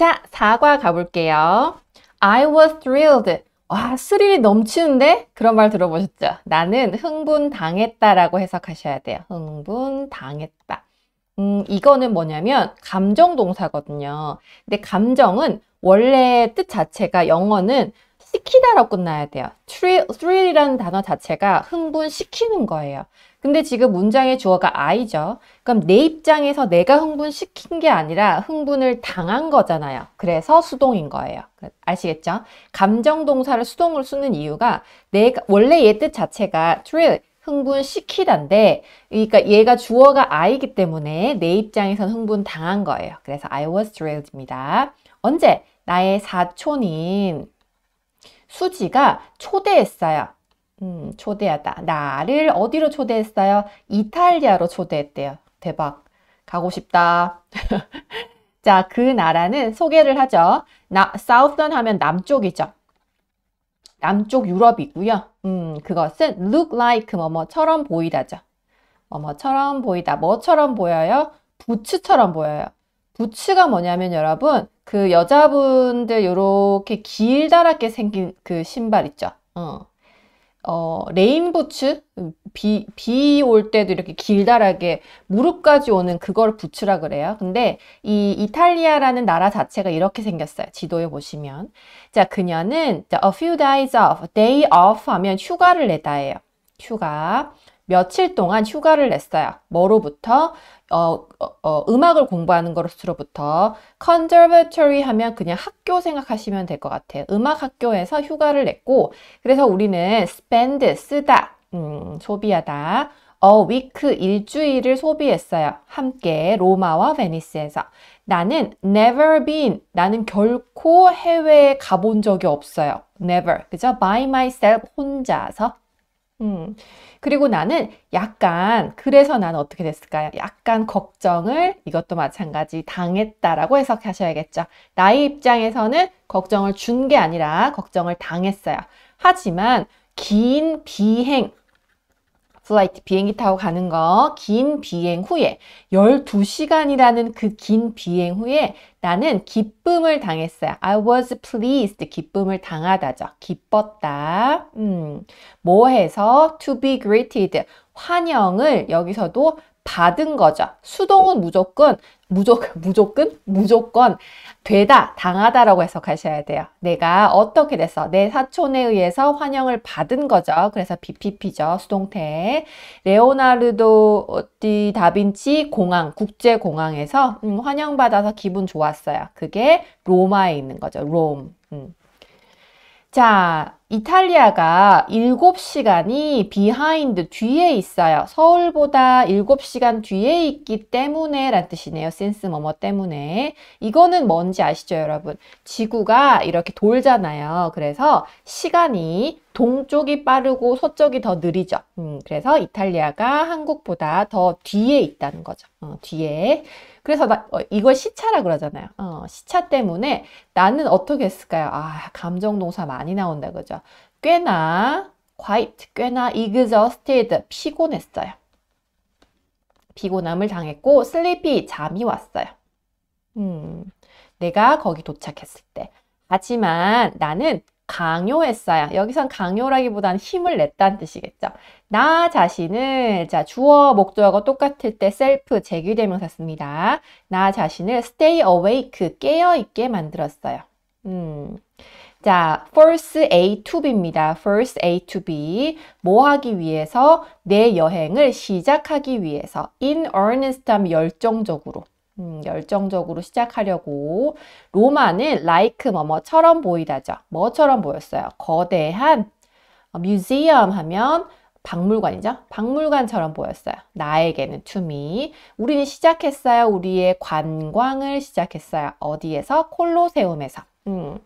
자, 4과 가볼게요. I was thrilled. 와, 스릴이 넘치는데? 그런 말 들어보셨죠? 나는 흥분당했다 라고 해석하셔야 돼요. 흥분당했다. 음, 이거는 뭐냐면 감정 동사거든요. 근데 감정은 원래 뜻 자체가 영어는 시키다로 끝나야 돼요. thrill이라는 단어 자체가 흥분시키는 거예요. 근데 지금 문장의 주어가 I죠. 그럼 내 입장에서 내가 흥분시킨 게 아니라 흥분을 당한 거잖아요. 그래서 수동인 거예요. 아시겠죠? 감정 동사를 수동을 쓰는 이유가 내가 원래 얘 뜻 자체가 thrill 흥분시키단데 그러니까 얘가 주어가 I이기 때문에 내 입장에선 흥분 당한 거예요. 그래서 I was thrilled입니다. 언제? 나의 사촌인 수지가 초대했어요. 음, 초대하다. 나를 어디로 초대했어요? 이탈리아로 초대했대요. 대박. 가고 싶다. 자, 그 나라는 소개를 하죠. 나, southern 하면 남쪽이죠. 남쪽 유럽이고요. 음, 그것은 look like 뭐뭐처럼 보이다죠. 뭐뭐처럼 보이다. 뭐처럼 보여요? 부츠처럼 보여요. 부츠가 뭐냐면 여러분 그 여자분들 이렇게 길다랗게 생긴 그 신발 있죠. 어. 어, 레인부츠 비 비 올 때도 이렇게 길다랗게 무릎까지 오는 그걸 부츠라 그래요. 근데 이 이탈리아라는 나라 자체가 이렇게 생겼어요. 지도에 보시면 자 그녀는 자, a few days off, day off 하면 휴가를 내다해요 휴가 며칠 동안 휴가를 냈어요. 뭐로부터 어, 어, 어, 음악을 공부하는 것으로부터 conservatory 하면 그냥 학교 생각하시면 될 것 같아요. 음악 학교에서 휴가를 냈고 그래서 우리는 spend 쓰다 음, 소비하다 어 위크 일주일을 소비했어요. 함께 로마와 베니스에서. 나는 never been. 나는 결코 해외에 가본 적이 없어요. never. 그죠? by myself 혼자서. 음. 그리고 나는 약간 그래서 난 어떻게 됐을까요? 약간 걱정을 이것도 마찬가지 당했다라고 해석하셔야겠죠. 나의 입장에서는 걱정을 준 게 아니라 걱정을 당했어요. 하지만 긴 비행 플라이트 비행기 타고 가는 거 긴 비행 후에 12시간이라는 그 긴 비행 후에 나는 기쁨을 당했어요. I was pleased. 기쁨을 당하다죠. 기뻤다. 음. 뭐 해서 to be greeted. 환영을 여기서도 받은 거죠. 수동은 무조건 무조건, 무조건, 무조건 되다, 당하다라고 해석하셔야 돼요. 내가 어떻게 돼서 내 사촌에 의해서 환영을 받은 거죠. 그래서 BPP죠. 수동태. 레오나르도 디 다빈치 공항, 국제공항에서 음, 환영받아서 기분 좋았어요. 그게 로마에 있는 거죠. 롬. 음. 자, 이탈리아가 7시간이 비하인드 뒤에 있어요. 서울보다 7시간 뒤에 있기 때문에 라는 뜻이네요. 센스 뭐뭐 때문에. 이거는 뭔지 아시죠, 여러분? 지구가 이렇게 돌잖아요. 그래서 시간이 동쪽이 빠르고 서쪽이 더 느리죠. 음, 그래서 이탈리아가 한국보다 더 뒤에 있다는 거죠. 어, 뒤에. 그래서 나, 어, 이걸 시차라 그러잖아요. 어, 시차 때문에 나는 어떻게 했을까요? 아, 감정동사 많이 나온다 그죠. 꽤나 quite, 꽤나 exhausted, 피곤했어요. 피곤함을 당했고 sleepy, 잠이 왔어요. 음, 내가 거기 도착했을 때. 하지만 나는 강요했어요. 여기선 강요라기보다는 힘을 냈다는 뜻이겠죠. 나 자신을 자 주어 목적하 똑같을 때 셀프 제기대명사 씁니다. 나 자신을 stay awake 그 깨어 있게 만들었어요. 음. 자, first A to B입니다. first A to B. 뭐 하기 위해서? 내 여행을 시작하기 위해서. in earnest 하면 열정적으로. 음, 열정적으로 시작하려고 로마는 like 뭐뭐처럼 보이다죠. 뭐처럼 보였어요. 거대한 뮤지엄 하면 박물관이죠. 박물관처럼 보였어요. 나에게는 투미. 우리는 시작했어요. 우리의 관광을 시작했어요. 어디에서? 콜로세움에서. 음.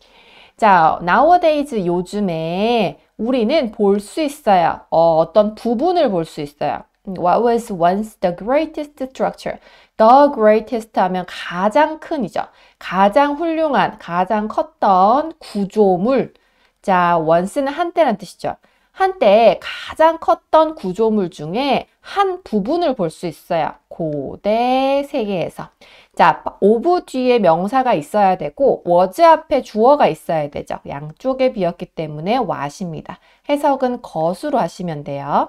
자, nowadays 요즘에 우리는 볼 수 있어요. 어, 어떤 부분을 볼 수 있어요. 음, what was once the greatest structure? the greatest 하면 가장 큰이죠. 가장 훌륭한, 가장 컸던 구조물. 자, once는 한때란 뜻이죠. 한때 가장 컸던 구조물 중에 한 부분을 볼 수 있어요. 고대 세계에서. 자, 오브 뒤에 명사가 있어야 되고 워즈 앞에 주어가 있어야 되죠. 양쪽에 비었기 때문에 와십니다. 해석은 것으로 하시면 돼요.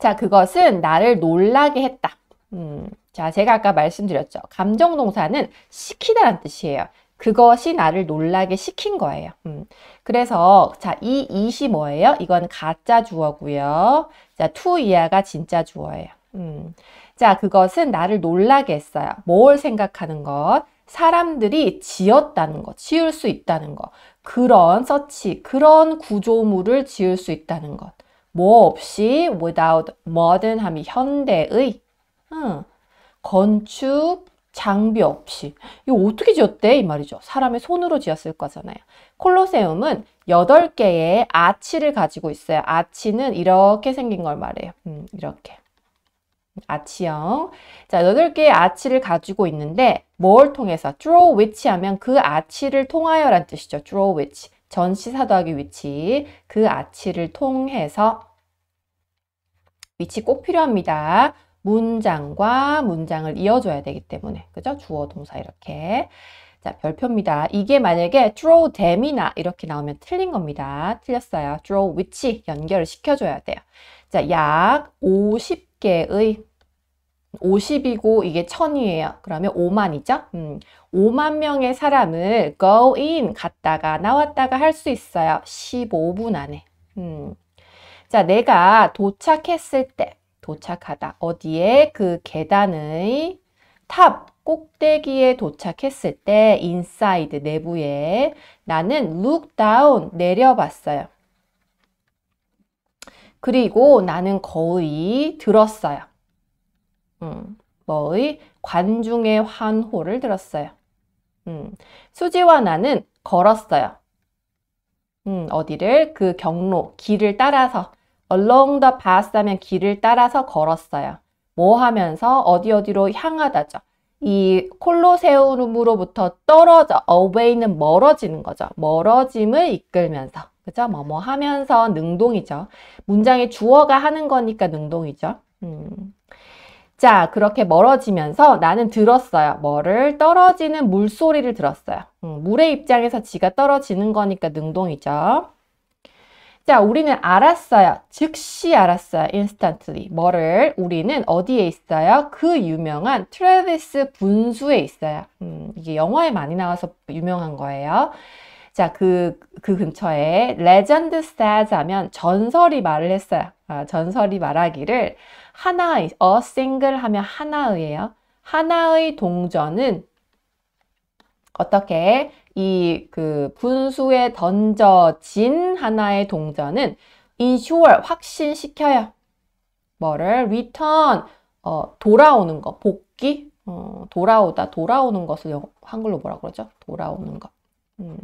자, 그것은 나를 놀라게 했다. 음, 자, 제가 아까 말씀드렸죠. 감정 동사는 시키다란 뜻이에요. 그것이 나를 놀라게 시킨 거예요. 음, 그래서 자, 이 이시 뭐예요? 이건 가짜 주어고요. 자, 투 이하가 진짜 주어예요. 음, 자, 그것은 나를 놀라게 했어요. 뭘 생각하는 것? 사람들이 지었다는 것, 지을 수 있다는 것, 그런 서치, 그런 구조물을 지을 수 있다는 것. 뭐 없이 without modern함이 현대의 응. 건축, 장비 없이. 이거 어떻게 지었대? 이 말이죠. 사람의 손으로 지었을 거잖아요. 콜로세움은 8개의 아치를 가지고 있어요. 아치는 이렇게 생긴 걸 말해요. 음, 이렇게. 아치형. 자, 8개의 아치를 가지고 있는데 뭘 통해서? draw which 하면 그 아치를 통하여 란 뜻이죠. draw which. 전시사 도하기 위치. 그 아치를 통해서 위치 꼭 필요합니다. 문장과 문장을 이어줘야 되기 때문에 그죠? 주어 동사 이렇게 자 별표입니다. 이게 만약에 draw them이나 이렇게 나오면 틀린 겁니다. 틀렸어요. draw which 연결을 시켜줘야 돼요. 자약 50개의 50이고 이게 1000이에요. 그러면 5만이죠? 음, 5만 명의 사람을 go in 갔다가 나왔다가 할 수 있어요. 15분 안에. 음. 자, 내가 도착했을 때 도착하다. 어디에? 그 계단의 탑 꼭대기에 도착했을 때 인사이드 내부에 나는 look down 내려봤어요. 그리고 나는 거의 들었어요. 음, 뭐의 관중의 환호를 들었어요. 음, 수지와 나는 걸었어요. 음, 어디를 그 경로 길을 따라서 along the path 하면 길을 따라서 걸었어요. 뭐 하면서 어디 어디로 향하다죠. 이 콜로세움으로부터 떨어져 away는 멀어지는 거죠. 멀어짐을 이끌면서 그죠? 뭐뭐 뭐 하면서 능동이죠. 문장의 주어가 하는 거니까 능동이죠. 음. 자 그렇게 멀어지면서 나는 들었어요. 뭐를? 떨어지는 물소리를 들었어요. 음, 물의 입장에서 지가 떨어지는 거니까 능동이죠. 자, 우리는 알았어요. 즉시 알았어요. instantly. 뭐를? 우리는 어디에 있어요? 그 유명한 트래비스 분수에 있어요. 음, 이게 영화에 많이 나와서 유명한 거예요. 자, 그, 그 근처에 레전드 says 하면 전설이 말을 했어요. 아, 전설이 말하기를 하나의, a single 하면 하나의예요. 하나의 동전은 어떻게 이 그 분수에 던져진 하나의 동전은 ensure 확신시켜요. 뭐를 return 어, 돌아오는 거 복귀 어, 돌아오다 돌아오는 것을 한글로 뭐라 그러죠? 돌아오는 것. 음.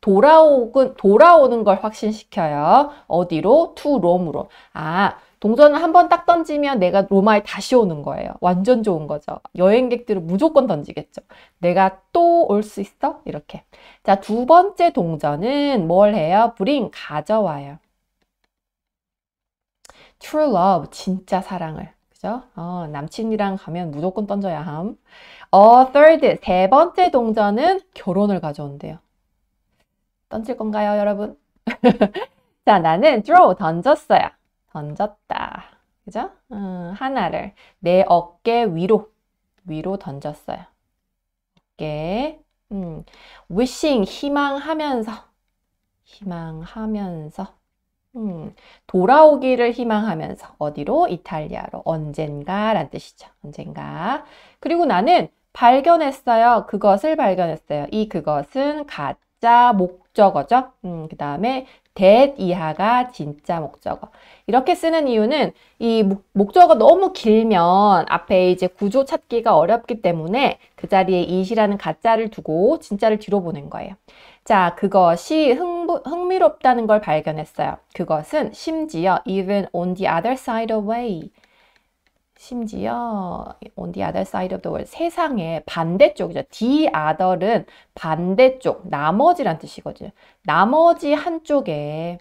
돌아오 돌아오는 걸 확신시켜요. 어디로? to r o m e 로 아, 동전을 한 번 딱 던지면 내가 로마에 다시 오는 거예요. 완전 좋은 거죠. 여행객들은 무조건 던지겠죠. 내가 또 올 수 있어? 이렇게. 자, 두 번째 동전은 뭘 해요? bring, 가져와요. true love, 진짜 사랑을. 그죠? 어, 남친이랑 가면 무조건 던져야 함. 어, third, 세 번째 동전은 결혼을 가져온대요. 던질 건가요, 여러분? 자, 나는 throw, 던졌어요. 던졌다. 그죠? 음, 하나를 내 어깨 위로 위로 던졌어요. 어깨 음, wishing 희망하면서 희망하면서 음, 돌아오기를 희망하면서 어디로 이탈리아로 언젠가란 뜻이죠. 언젠가 그리고 나는 발견했어요. 그것을 발견했어요. 이 그것은 가짜 목적어죠. 음, 그 다음에 that 이하가 진짜 목적어. 이렇게 쓰는 이유는 이 목적어 너무 길면 앞에 이제 구조 찾기가 어렵기 때문에 그 자리에 i t 라는 가짜를 두고 진짜를 뒤로 보낸 거예요. 자, 그것이 흥미, 롭다는걸 발견했어요. 그것은 심지어 even on the other side away 심지어 on the other side of the world 세상의 반대쪽이죠. the other은 반대쪽, 나머지란 뜻이거든요. 나머지 한쪽에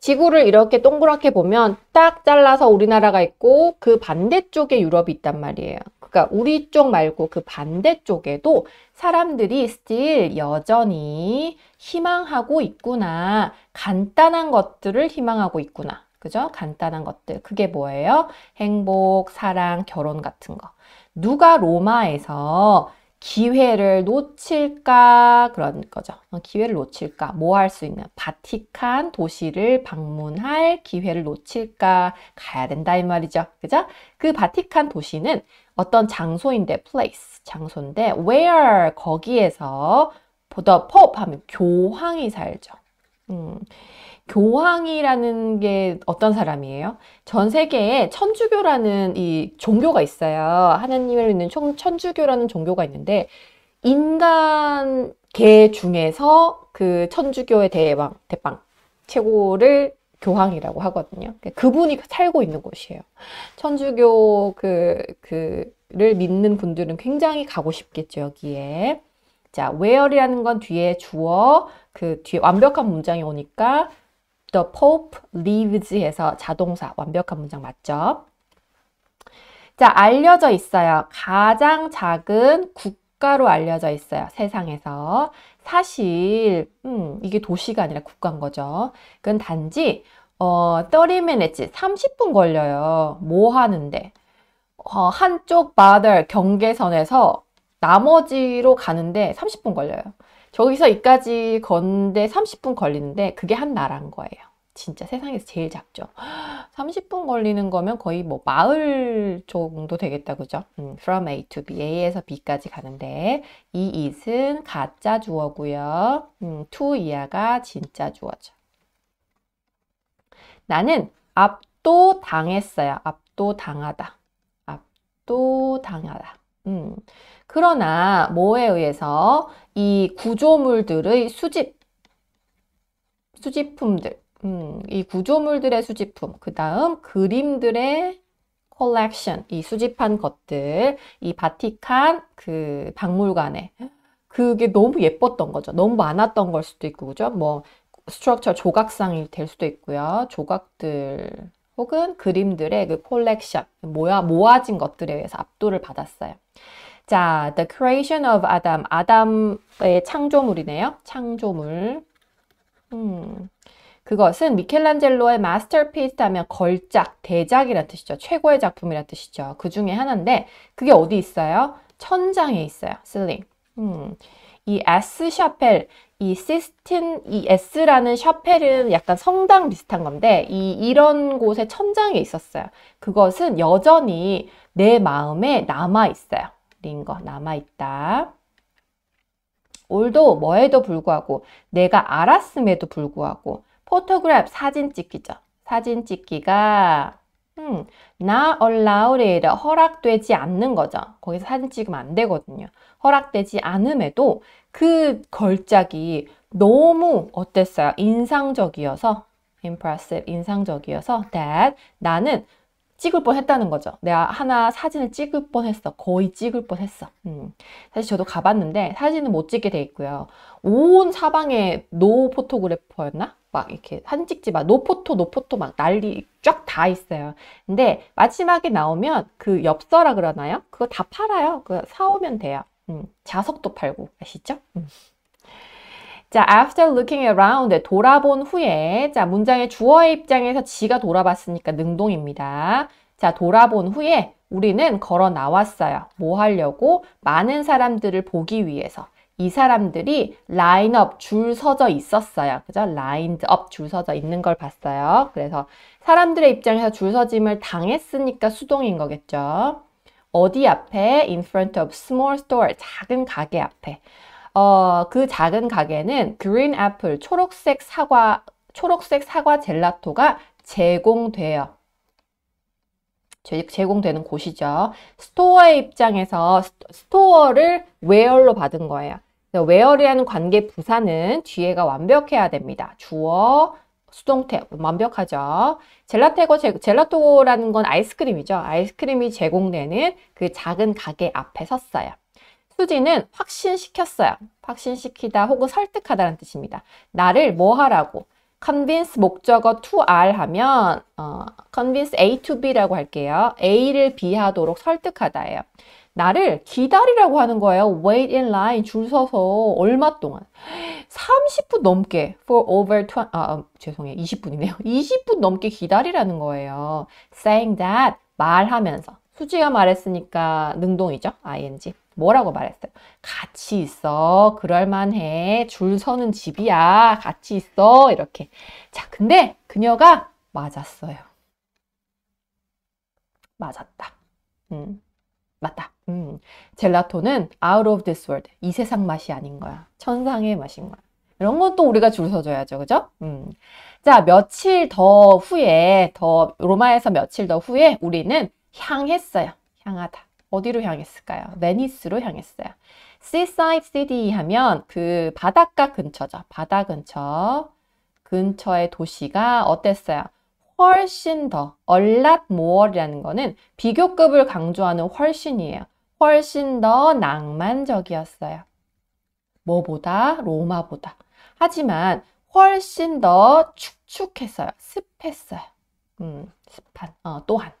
지구를 이렇게 동그랗게 보면 딱 잘라서 우리나라가 있고 그 반대쪽에 유럽이 있단 말이에요. 그러니까 우리 쪽 말고 그 반대쪽에도 사람들이 still 여전히 희망하고 있구나. 간단한 것들을 희망하고 있구나. 그죠? 간단한 것들. 그게 뭐예요? 행복, 사랑, 결혼 같은 거. 누가 로마에서 기회를 놓칠까 그런 거죠. 어, 기회를 놓칠까 뭐 할 수있는 바티칸 도시를 방문할 기회를 놓칠까 가야 된다 이 말이죠. 그죠? 그 바티칸 도시는 어떤 장소인데 place 장소인데 where 거기에서 보더 포 하면 교황이 살죠. 음. 교황이라는 게 어떤 사람이에요? 전 세계에 천주교라는 이 종교가 있어요. 하나님을 믿는 천주교라는 종교가 있는데 인간계 중에서 그 천주교의 대왕, 대빵 최고를 교황이라고 하거든요. 그러니까 그분이 살고 있는 곳이에요. 천주교 그, 그를 믿는 분들은 굉장히 가고 싶겠죠, 여기에. 자, where이라는 건 뒤에 주어, 그 뒤에 완벽한 문장이 오니까 The Pope l e v e s 해서 자동사 완벽한 문장 맞죠? 자, 알려져 있어요. 가장 작은 국가로 알려져 있어요. 세상에서. 사실 음, 이게 도시가 아니라 국가인 거죠. 그건 단지 어, 30 minutes, 30분 걸려요. 뭐 하는데? 어, 한쪽 바들 경계선에서 나머지로 가는데 30분 걸려요. 저기서 이까지 건데 30분 걸리는데 그게 한 나라인 거예요. 진짜 세상에서 제일 작죠. 30분 걸리는 거면 거의 뭐 마을 정도 되겠다 그죠? 음, from A to B, A에서 B까지 가는데 이 is은 가짜 주어고요. 음, to 이하가 진짜 주어죠. 나는 압도 당했어요. 압도 당하다. 압도 당하다. 음. 그러나 뭐에 의해서 이 구조물들의 수집, 수집품들, 음, 이 구조물들의 수집품, 그 다음 그림들의 컬렉션, 이 수집한 것들, 이 바티칸 그 박물관에 그게 너무 예뻤던 거죠. 너무 많았던 걸 수도 있고, 그죠? 뭐, 스트럭처 조각상이 될 수도 있고요. 조각들 혹은 그림들의 그 콜렉션, 모아, 모아진 것들에 의해서 압도를 받았어요. 자, the creation of Adam. 아담의 창조물이네요. 창조물. 음. 그것은 미켈란젤로의 마스터피스하면 걸작, 대작이라는 뜻이죠. 최고의 작품이라는 뜻이죠. 그 중에 하나인데 그게 어디 있어요? 천장에 있어요. 슬링. 음. 이 S 샤펠, 이 시스틴, 이 S라는 샤펠은 약간 성당 비슷한 건데 이 이런 곳에 천장에 있었어요. 그것은 여전히 내 마음에 남아 있어요. 링거 남아있다. 올도 뭐에도 불구하고 내가 알았음에도 불구하고 포토그래프 사진 찍기죠. 사진 찍기가 음, not allowed 허락되지 않는 거죠. 거기서 사진 찍으면 안 되거든요. 허락되지 않음에도 그 걸작이 너무 어땠어요? 인상적이어서 impressive 인상적이어서 that 나는 찍을 뻔했다는 거죠. 내가 하나 사진을 찍을 뻔했어. 거의 찍을 뻔했어. 음. 사실 저도 가봤는데 사진은 못 찍게 돼 있고요. 온 사방에 노 포토그래퍼였나? 막 이렇게 사진 찍지 마. 노포토, 노포토 막 난리 쫙 다 있어요. 근데 마지막에 나오면 그 엽서라 그러나요? 그거 다 팔아요. 그 사오면 돼요. 음. 자석도 팔고 아시죠? 음. 자, after looking around, 네, 돌아본 후에, 자, 문장의 주어의 입장에서 지가 돌아봤으니까 능동입니다. 자, 돌아본 후에 우리는 걸어 나왔어요. 뭐 하려고? 많은 사람들을 보기 위해서. 이 사람들이 라인업 줄 서져 있었어요. 그죠? 라인업 줄 서져 있는 걸 봤어요. 그래서 사람들의 입장에서 줄 서짐을 당했으니까 수동인 거겠죠. 어디 앞에? in front of small store. 작은 가게 앞에. 어, 그 작은 가게는 그린 애플 초록색 사과 초록색 사과 젤라토가 제공돼요. 제공되는 곳이죠. 스토어의 입장에서 스토어를 웨어로 받은 거예요. 웨어라는 관계 부사는 뒤에가 완벽해야 됩니다. 주어, 수동태 완벽하죠. 젤라테고 젤라토라는 건 아이스크림이죠. 아이스크림이 제공되는 그 작은 가게 앞에 섰어요. 수지는 확신시켰어요. 확신시키다 혹은 설득하다는 뜻입니다. 나를 뭐 하라고 convince 목적어 to r 하면 어, convince a to b라고 할게요. a를 b 하도록 설득하다예요. 나를 기다리라고 하는 거예요. wait in line 줄 서서 얼마 동안 30분 넘게 for over 20, 아, 아, 죄송해요. 20분이네요. 20분 넘게 기다리라는 거예요. saying that 말하면서 수지가 말했으니까 능동이죠. ing 뭐라고 말했어요? 같이 있어. 그럴만해. 줄 서는 집이야. 같이 있어. 이렇게. 자, 근데 그녀가 맞았어요. 맞았다. 음, 맞다. 음. 젤라토는 out of this world. 이 세상 맛이 아닌 거야. 천상의 맛인 거야. 이런 건 또 우리가 줄 서줘야죠. 그죠? 음. 자, 며칠 더 후에, 더, 로마에서 며칠 더 후에 우리는 향했어요. 향하다. 어디로 향했을까요? 베니스로 향했어요. Seaside City 하면 그 바닷가 근처죠. 바다 근처. 근처의 도시가 어땠어요? 훨씬 더, a lot m o r e 라는 거는 비교급을 강조하는 훨씬이에요. 훨씬 더 낭만적이었어요. 뭐보다? 로마보다. 하지만 훨씬 더 축축했어요. 습했어요. 음, 습한. 어, 또한.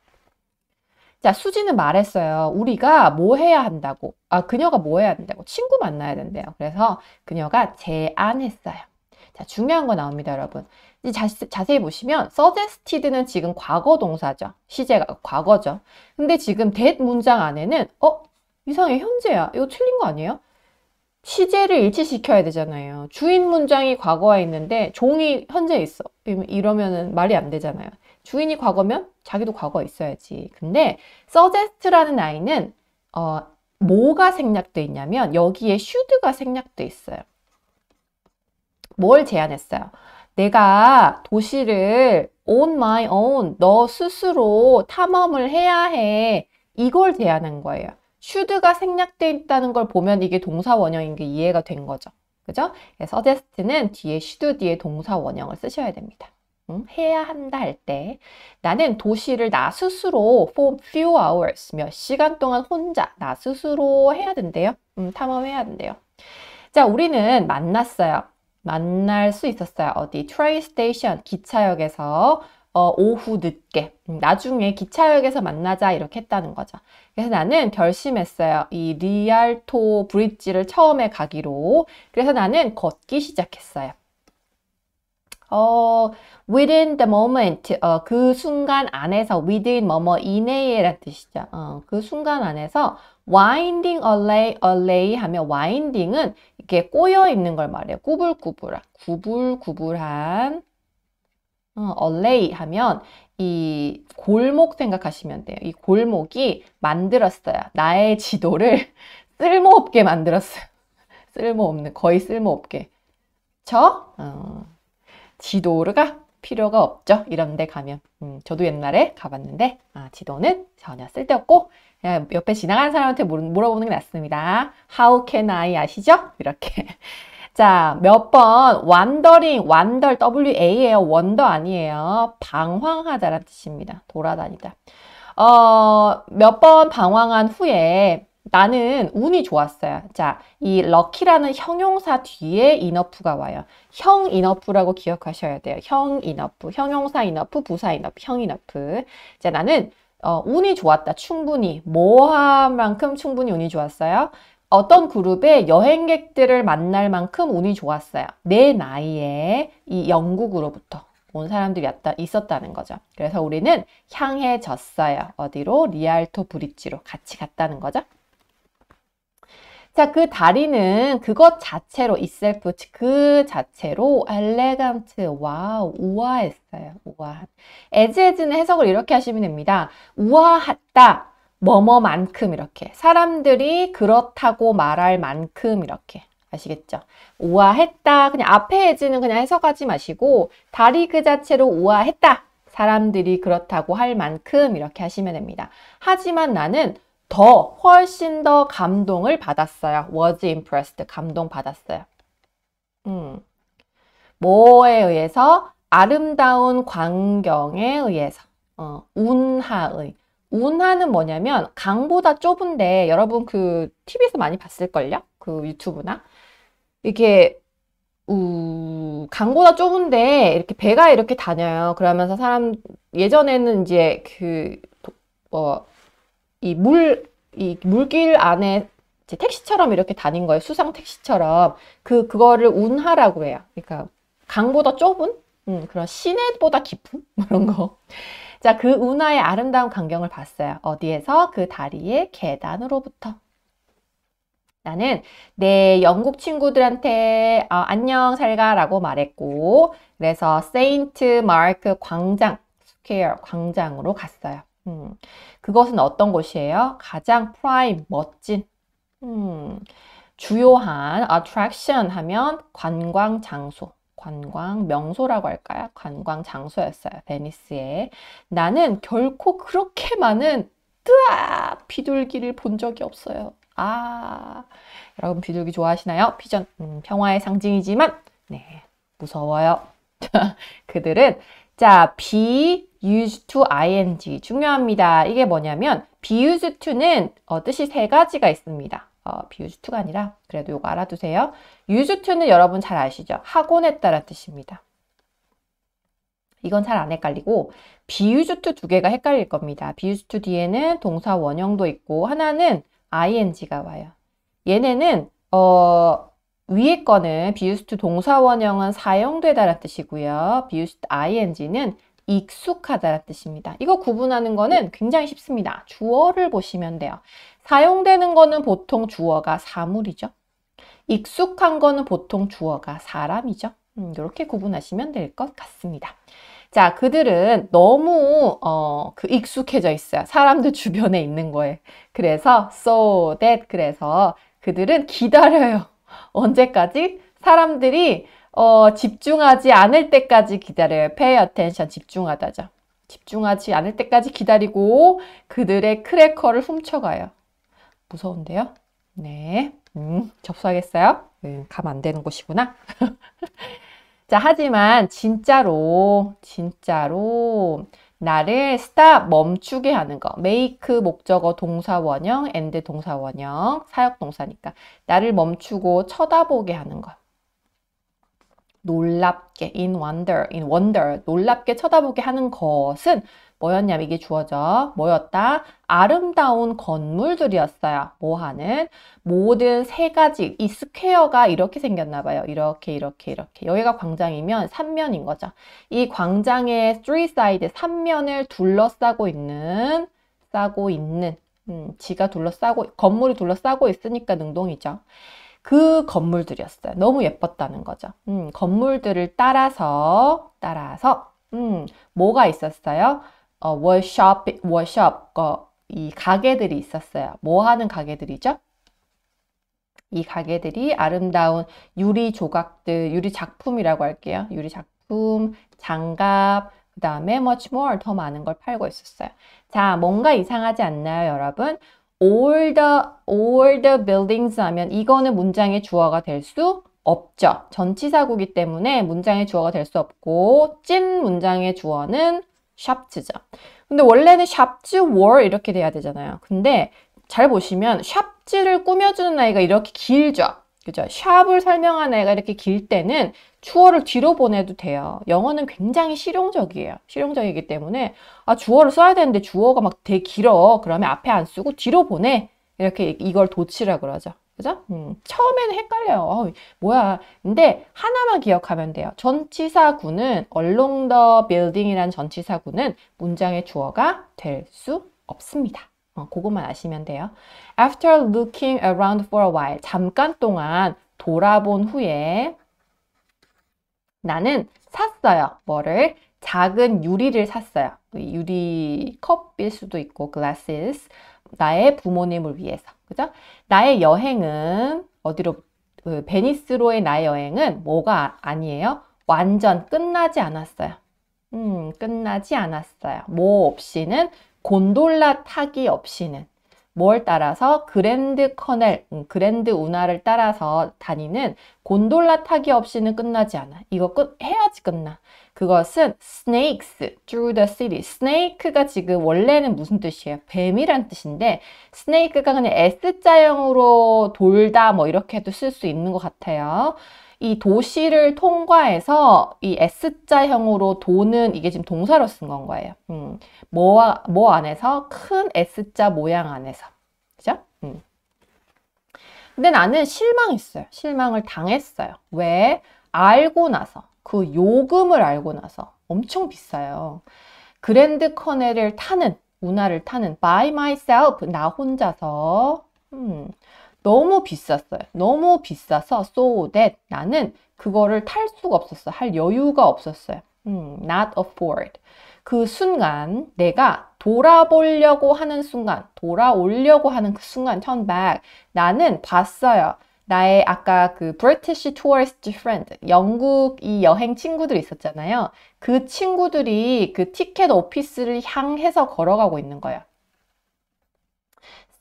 자, 수지는 말했어요. 우리가 뭐 해야 한다고. 아, 그녀가 뭐 해야 한다고. 친구 만나야 된대요. 그래서 그녀가 제안했어요. 자, 중요한 거 나옵니다, 여러분. 자, 자세히 보시면 suggested는 지금 과거 동사죠. 시제가 과거죠. 근데 지금 that 문장 안에는 어? 이상해, 현재야. 이거 틀린 거 아니에요? 시제를 일치시켜야 되잖아요. 주인 문장이 과거에 있는데 종이 현재에 있어. 이러면은 말이 안 되잖아요. 주인이 과거면 자기도 과거에 있어야지. 근데 suggest라는 아이는 어, 뭐가 생략돼 있냐면 여기에 should가 생략돼 있어요. 뭘 제안했어요? 내가 도시를 on my own, 너 스스로 탐험을 해야 해. 이걸 제안한 거예요. should가 생략돼 있다는 걸 보면 이게 동사 원형인 게 이해가 된 거죠. 그죠? 그래서 예, suggest는 뒤에 should 뒤에 동사 원형을 쓰셔야 됩니다. 해야 한다 할 때 나는 도시를 나 스스로 for few hours 몇 시간 동안 혼자 나 스스로 해야 된대요. 음, 탐험해야 된대요. 자, 우리는 만났어요. 만날 수 있었어요. 어디 트레이 스테이션 기차역에서 어, 오후 늦게 나중에 기차역에서 만나자 이렇게 했다는 거죠. 그래서 나는 결심했어요. 이 리알토 브릿지를 처음에 가기로. 그래서 나는 걷기 시작했어요. 어, within the moment, 어, 그 순간 안에서, within 뭐뭐 이내에란 뜻이죠. 어, 그 순간 안에서 winding away, away 하면 winding은 이렇게 꼬여 있는 걸 말해요. 꾸불꾸불한, 구불구불한 어, away 하면 이 골목 생각하시면 돼요. 이 골목이 만들었어요. 나의 지도를 쓸모없게 만들었어요. 쓸모없는, 거의 쓸모없게. 저? 어. 지도가 필요가 없죠. 이런 데 가면. 음, 저도 옛날에 가봤는데 아, 지도는 전혀 쓸데없고 옆에 지나가는 사람한테 물어보는 게 낫습니다. How can I 아시죠? 이렇게. 자, 몇번 완더링, 완덜, W-A예요. 원더 아니에요. 방황하다라는 뜻입니다. 돌아다니다. 어, 몇 번 방황한 후에 나는 운이 좋았어요. 자, 이럭키라는 형용사 뒤에 인어프가 와요. 형 인어프라고 기억하셔야 돼요. 형 인어프, 형용사 인어프, 부사 인어프, 형 인어프. 자, 나는 어, 운이 좋았다. 충분히. 뭐만큼 충분히 운이 좋았어요? 어떤 그룹의 여행객들을 만날 만큼 운이 좋았어요. 내 나이에 이 영국으로부터 온 사람들이 있었다는 거죠. 그래서 우리는 향해졌어요. 어디로? 리알토 브릿지로 같이 갔다는 거죠. 자, 그 다리는 그것 자체로, 이셀프, e l 그 자체로 e 레 e g 와우, 우아했어요. 우아한. as, as는 해석을 이렇게 하시면 됩니다. 우아했다. 뭐뭐만큼 이렇게 사람들이 그렇다고 말할 만큼 이렇게 아시겠죠? 우아했다. 그냥 앞에 해지는 그냥 해석하지 마시고 다리 그 자체로 우아했다. 사람들이 그렇다고 할 만큼 이렇게 하시면 됩니다. 하지만 나는 더 훨씬 더 감동을 받았어요. was impressed 감동 받았어요. 음. 뭐에 의해서 아름다운 광경에 의해서 어, 운하의 운하는 뭐냐면 강보다 좁은데 여러분 그 TV에서 많이 봤을걸요? 그 유튜브나 이게 우, 강보다 좁은데 이렇게 배가 이렇게 다녀요. 그러면서 사람 예전에는 이제 그뭐 이 물, 이 물길 안에 택시처럼 이렇게 다닌 거예요. 수상 택시처럼. 그, 그거를 운하라고 해요. 그러니까 강보다 좁은? 음, 그런 시내보다 깊은? 그런 거. 자, 그 운하의 아름다운 광경을 봤어요. 어디에서? 그 다리의 계단으로부터. 나는 내 영국 친구들한테 어, 안녕 살가 라고 말했고 그래서 세인트 마크 광장 스퀘어 광장으로 갔어요. 음, 그것은 어떤 곳이에요? 가장 프라임, 멋진, 음, 주요한 attraction 하면 관광 장소. 관광 명소라고 할까요? 관광 장소였어요. 베니스에. 나는 결코 그렇게 많은 뜨아 비둘기를 본 적이 없어요. 아, 여러분 비둘기 좋아하시나요? 피전 음, 평화의 상징이지만 네 무서워요. 그들은 자 b used to ing 중요합니다. 이게 뭐냐면 be used to는 어, 뜻이 세 가지가 있습니다. 어, be used to가 아니라 그래도 이거 알아두세요. used to는 여러분 잘 아시죠? 학원했다라는 뜻입니다. 이건 잘 안 헷갈리고 be used to 두 개가 헷갈릴 겁니다. be used to 뒤에는 동사 원형도 있고 하나는 ing가 와요. 얘네는 어, 위에 거는 be used to 동사 원형은 사용되다라는 뜻이고요. be used ing는 익숙하다는 뜻입니다. 이거 구분하는 거는 굉장히 쉽습니다. 주어를 보시면 돼요. 사용되는 거는 보통 주어가 사물이죠. 익숙한 거는 보통 주어가 사람이죠. 음, 이렇게 구분하시면 될 것 같습니다. 자, 그들은 너무 어, 그 익숙해져 있어요. 사람들 주변에 있는 거에. 그래서 so that 그래서 그들은 기다려요. 언제까지 사람들이 어, 집중하지 않을 때까지 기다려요. pay attention, 집중하다죠. 집중하지 않을 때까지 기다리고 그들의 크래커를 훔쳐가요. 무서운데요? 네, 음, 접수하겠어요? 음, 가면 안 되는 곳이구나. 자, 하지만 진짜로, 진짜로 나를 stop, 멈추게 하는 거. make 목적어 동사 원형, and 동사 원형, 사역 동사니까. 나를 멈추고 쳐다보게 하는 거. 놀랍게 in wonder, in wonder 놀랍게 쳐다보게 하는 것은 뭐였냐면 이게 주어져 뭐였다? 아름다운 건물들이었어요. 뭐 하는? 모든 세 가지 이 스퀘어가 이렇게 생겼나 봐요. 이렇게 이렇게 이렇게 여기가 광장이면 3면인 거죠. 이 광장의 three side 3면을 둘러싸고 있는 싸고 있는 음, 지가 둘러싸고 건물이 둘러싸고 있으니까 능동이죠. 그 건물들이었어요. 너무 예뻤다는 거죠. 음, 건물들을 따라서 따라서 음, 뭐가 있었어요? 어, 워숍, 워숍, 어, 이 가게들이 있었어요. 뭐 하는 가게들이죠? 이 가게들이 아름다운 유리 조각들, 유리 작품이라고 할게요. 유리 작품, 장갑, 그 다음에 much more 더 많은 걸 팔고 있었어요. 자, 뭔가 이상하지 않나요, 여러분? all the, all the buildings 하면 이거는 문장의 주어가 될 수 없죠. 전치사구기 때문에 문장의 주어가 될 수 없고 찐 문장의 주어는 샵츠죠. 근데 원래는 샵츠 were 이렇게 돼야 되잖아요. 근데 잘 보시면 샵츠를 꾸며주는 아이가 이렇게 길죠. 그죠? 샵을 설명하는 애가 이렇게 길 때는 주어를 뒤로 보내도 돼요. 영어는 굉장히 실용적이에요. 실용적이기 때문에 아 주어를 써야 되는데 주어가 막 되게 길어. 그러면 앞에 안 쓰고 뒤로 보내. 이렇게 이걸 도치라 그러죠. 그죠? 음, 처음에는 헷갈려요. 어, 뭐야. 근데 하나만 기억하면 돼요. 전치사구는 along the building이란 전치사구는 문장의 주어가 될 수 없습니다. 어, 그것만 아시면 돼요. After looking around for a while, 잠깐 동안 돌아본 후에 나는 샀어요. 뭐를? 작은 유리를 샀어요. 유리 컵일 수도 있고 glasses. 나의 부모님을 위해서. 그죠? 나의 여행은 어디로 그 베니스로의 나의 여행은 뭐가 아니에요? 완전 끝나지 않았어요. 음, 끝나지 않았어요. 뭐 없이는 곤돌라 타기 없이는 뭘 따라서 그랜드 커넬, 음, 그랜드 운하를 따라서 다니는 곤돌라 타기 없이는 끝나지 않아. 이거 끝 해야지 끝나. 그것은 snakes through the city. snake가 지금 원래는 무슨 뜻이에요? 뱀이란 뜻인데 snake가 그냥 S자형으로 돌다 뭐 이렇게 도쓸 수 있는 것 같아요. 이 도시를 통과해서 이 S자형으로 도는 이게 지금 동사로 쓴 건 거예요. 음, 뭐뭐 안에서? 큰 S자 모양 안에서. 그죠? 음. 근데 나는 실망했어요. 실망을 당했어요. 왜? 알고 나서. 그 요금을 알고 나서. 엄청 비싸요. 그랜드 커넬을 타는, 운하를 타는, by myself, 나 혼자서. 음. 너무 비쌌어요. 너무 비싸서 so that 나는 그거를 탈 수가 없었어. 할 여유가 없었어요. 음, not afford. 그 순간 내가 돌아보려고 하는 순간, 돌아오려고 하는 그 순간 turn back. 나는 봤어요. 나의 아까 그 British Tourist Friend, 영국 이 여행 친구들 있었잖아요. 그 친구들이 그 티켓 오피스를 향해서 걸어가고 있는 거예요.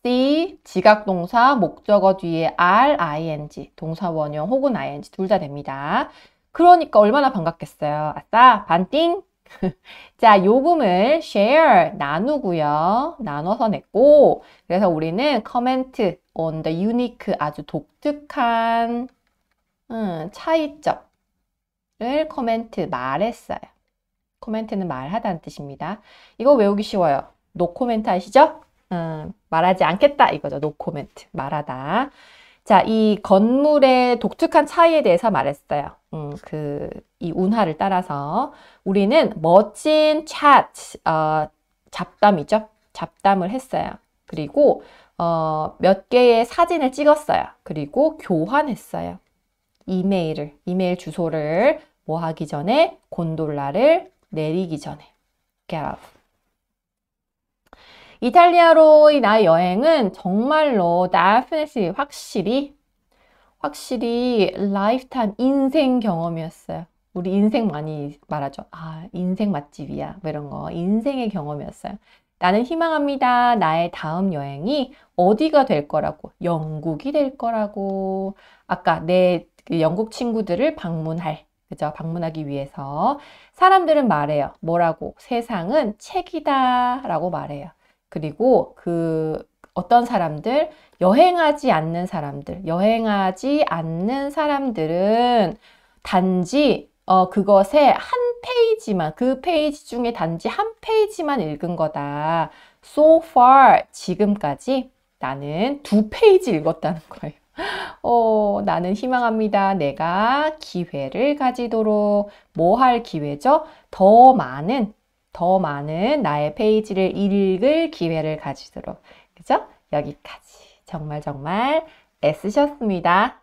C 지각동사 목적어 뒤에 R, ing 동사 원형 혹은 ing 둘 다 됩니다. 그러니까 얼마나 반갑겠어요. 아싸 반띵 자, 요금을 share, 나누고요. 나눠서 냈고 그래서 우리는 comment on the unique, 아주 독특한 음, 차이점을 comment, 말했어요. 코멘트는 말하다는 뜻입니다. 이거 외우기 쉬워요. 노코멘트 아시죠? 음, 말하지 않겠다 이거죠. 노 코멘트. 말하다. 자, 이 건물의 독특한 차이에 대해서 말했어요. 음, 그, 이 운하를 따라서 우리는 멋진 챗, 어, 잡담이죠. 잡담을 했어요. 그리고, 어, 몇 개의 사진을 찍었어요. 그리고 교환했어요. 이메일을, 이메일 주소를 뭐 하기 전에 곤돌라를 내리기 전에. Get off. 이탈리아로의 나 여행은 정말로 나프네시 확실히 확실히 라이프타임 인생 경험이었어요. 우리 인생 많이 말하죠. 아 인생 맛집이야 뭐 이런 거 인생의 경험이었어요. 나는 희망합니다. 나의 다음 여행이 어디가 될 거라고 영국이 될 거라고 아까 내 그 영국 친구들을 방문할 그죠? 방문하기 위해서 사람들은 말해요. 뭐라고? 세상은 책이다 라고 말해요. 그리고 그 어떤 사람들, 여행하지 않는 사람들, 여행하지 않는 사람들은 단지 어, 그것의 한 페이지만, 그 페이지 중에 단지 한 페이지만 읽은 거다. So far, 지금까지 나는 두 페이지 읽었다는 거예요. 어, 나는 희망합니다. 내가 기회를 가지도록 뭐 할 기회죠? 더 많은 더 많은 나의 페이지를 읽을 기회를 가지도록. 그죠? 여기까지. 정말 정말 애쓰셨습니다.